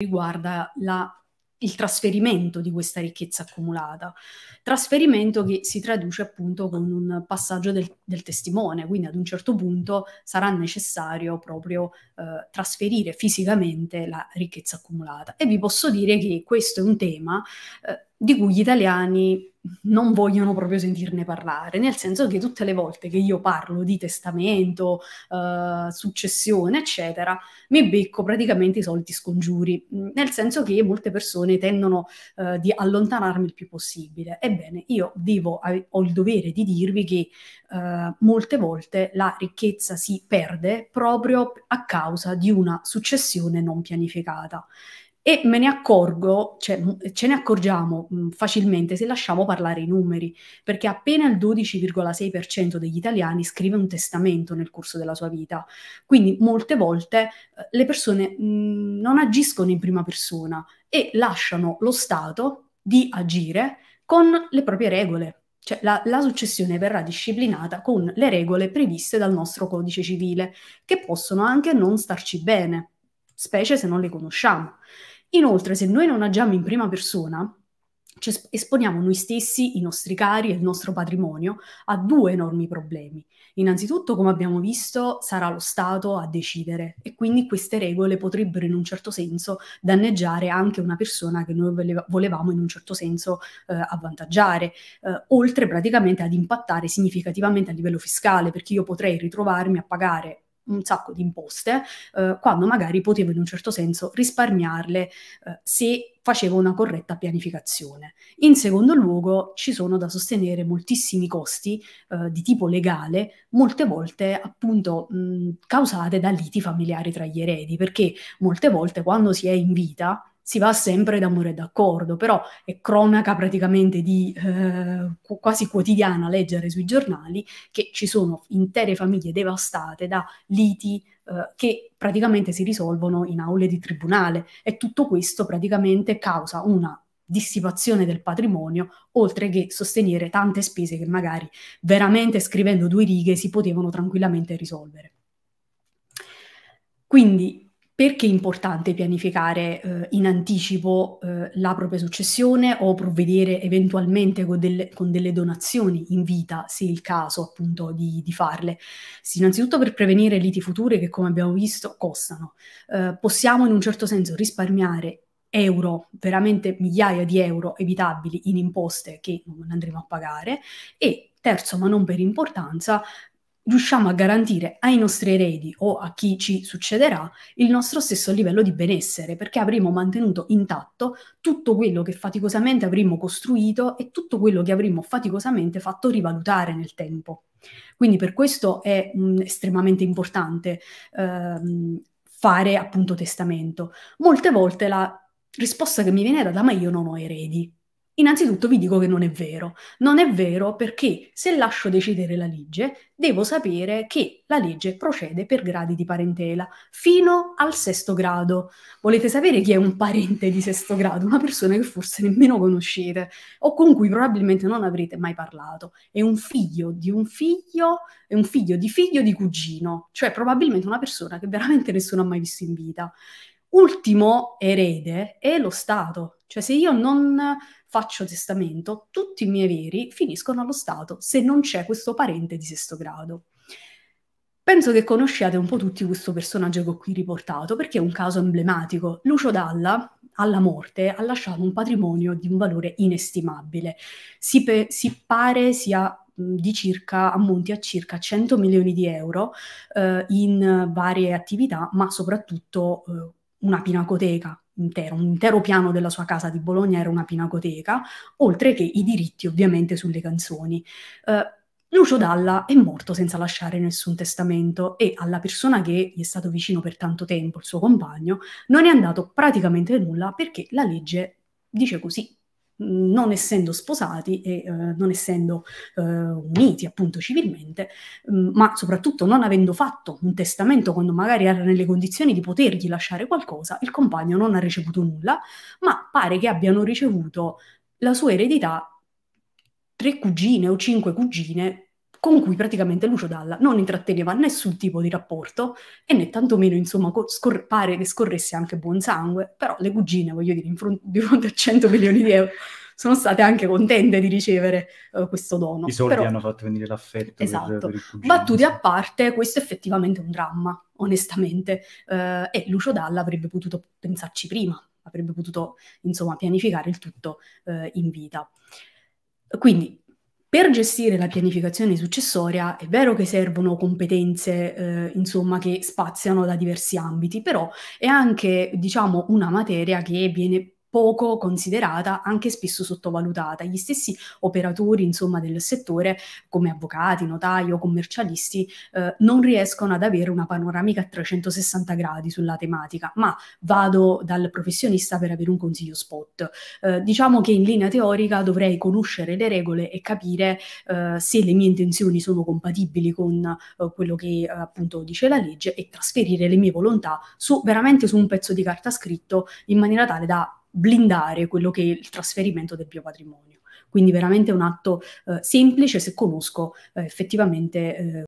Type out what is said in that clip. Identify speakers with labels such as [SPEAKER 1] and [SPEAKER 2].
[SPEAKER 1] riguarda la, il trasferimento di questa ricchezza accumulata. Trasferimento che si traduce appunto con un passaggio del, del testimone, quindi ad un certo punto sarà necessario proprio eh, trasferire fisicamente la ricchezza accumulata. E vi posso dire che questo è un tema eh, di cui gli italiani non vogliono proprio sentirne parlare, nel senso che tutte le volte che io parlo di testamento, eh, successione, eccetera, mi becco praticamente i soliti scongiuri, mm, nel senso che molte persone tendono eh, di allontanarmi il più possibile. Ebbene, io devo, ho il dovere di dirvi che eh, molte volte la ricchezza si perde proprio a causa di una successione non pianificata e me ne accorgo, cioè mm, ce ne accorgiamo mm, facilmente se lasciamo parlare i numeri, perché appena il 12,6% degli italiani scrive un testamento nel corso della sua vita. Quindi molte volte eh, le persone mh, mm, non agiscono in prima persona e lasciano lo Stato di agire con le proprie regole. Cioè la, la successione verrà disciplinata con le regole previste dal nostro codice civile, che possono anche non starci bene specie se non le conosciamo. Inoltre, se noi non agiamo in prima persona, ci esponiamo noi stessi, i nostri cari e il nostro patrimonio a due enormi problemi. Innanzitutto, come abbiamo visto, sarà lo Stato a decidere e quindi queste regole potrebbero in un certo senso danneggiare anche una persona che noi volevamo in un certo senso eh, avvantaggiare, eh, oltre praticamente ad impattare significativamente a livello fiscale, perché io potrei ritrovarmi a pagare un sacco di imposte, eh, quando magari potevo in un certo senso risparmiarle eh, se facevo una corretta pianificazione. In secondo luogo ci sono da sostenere moltissimi costi eh, di tipo legale, molte volte appunto mh, causate da liti familiari tra gli eredi, perché molte volte quando si è in vita si va sempre d'amore e d'accordo, però è cronaca praticamente di, eh, quasi quotidiana leggere sui giornali che ci sono intere famiglie devastate da liti eh, che praticamente si risolvono in aule di tribunale e tutto questo praticamente causa una dissipazione del patrimonio, oltre che sostenere tante spese che magari veramente scrivendo due righe si potevano tranquillamente risolvere. Quindi perché è importante pianificare eh, in anticipo eh, la propria successione o provvedere eventualmente con delle, con delle, donazioni in vita, se è il caso appunto di, di farle? Sì, innanzitutto per prevenire liti future che come abbiamo visto costano. Eh, possiamo in un certo senso risparmiare euro, veramente migliaia di euro evitabili in imposte che non andremo a pagare e terzo ma non per importanza riusciamo a garantire ai nostri eredi o a chi ci succederà il nostro stesso livello di benessere, perché avremo mantenuto intatto tutto quello che faticosamente avremmo costruito e tutto quello che avremmo faticosamente fatto rivalutare nel tempo. Quindi per questo è mh, mm, estremamente importante ehm, fare appunto testamento. Molte volte la risposta che mi viene è data, ma io non ho eredi. Innanzitutto vi dico che non è vero. Non è vero perché se lascio decidere la legge, devo sapere che la legge procede per gradi di parentela, fino al sesto grado. Volete sapere chi è un parente di sesto grado? Una persona che forse nemmeno conoscete o con cui probabilmente non avrete mai parlato. È un figlio di un figlio, è un figlio di figlio di cugino, cioè probabilmente una persona che veramente nessuno ha mai visto in vita. Ultimo erede è lo Stato, cioè se io non faccio testamento, tutti i miei averi finiscono allo Stato se non c'è questo parente di sesto grado. Penso che conosciate un po' tutti questo personaggio che ho qui riportato, perché è un caso emblematico. Lucio Dalla, alla morte, ha lasciato un patrimonio di un valore inestimabile. Si, pe- si pare sia di circa, ammonti a circa 100 milioni di euro eh, in varie attività, ma soprattutto eh, una pinacoteca intero, un intero piano della sua casa di Bologna era una pinacoteca, oltre che i diritti ovviamente sulle canzoni. Uh, Lucio Dalla è morto senza lasciare nessun testamento e alla persona che gli è stato vicino per tanto tempo, il suo compagno, non è andato praticamente nulla perché la legge dice così, non essendo sposati e eh, non essendo eh, uniti appunto civilmente, mh, mm, ma soprattutto non avendo fatto un testamento quando magari era nelle condizioni di potergli lasciare qualcosa, il compagno non ha ricevuto nulla, ma pare che abbiano ricevuto la sua eredità tre cugine o cinque cugine con cui praticamente Lucio Dalla non intratteneva nessun tipo di rapporto e né tantomeno insomma scor- pare che scorresse anche buon sangue, però le cugine, voglio dire, front- di fronte a 100 milioni di euro sono state anche contente di ricevere uh, questo dono. I soldi Però... hanno fatto venire l'affetto. Esatto. Per, per Battute a parte, questo è effettivamente un dramma, onestamente. Uh, e Lucio Dalla avrebbe potuto pensarci prima, avrebbe potuto, insomma, pianificare il tutto uh, in vita. Quindi per gestire la pianificazione successoria è vero che servono competenze, eh, insomma, che spaziano da diversi ambiti, però è anche, diciamo, una materia che viene poco considerata, anche spesso sottovalutata. Gli stessi operatori insomma, del settore, come avvocati, notai o commercialisti, eh, non riescono ad avere una panoramica a 360 gradi sulla tematica, ma vado dal professionista per avere un consiglio spot. Eh, diciamo che in linea teorica dovrei conoscere le regole e capire eh, se le mie intenzioni sono compatibili con eh, quello che eh, appunto dice la legge e trasferire le mie volontà su, veramente su un pezzo di carta scritto in maniera tale da blindare quello che è il trasferimento del mio patrimonio. Quindi veramente un atto eh, semplice se conosco eh, effettivamente eh,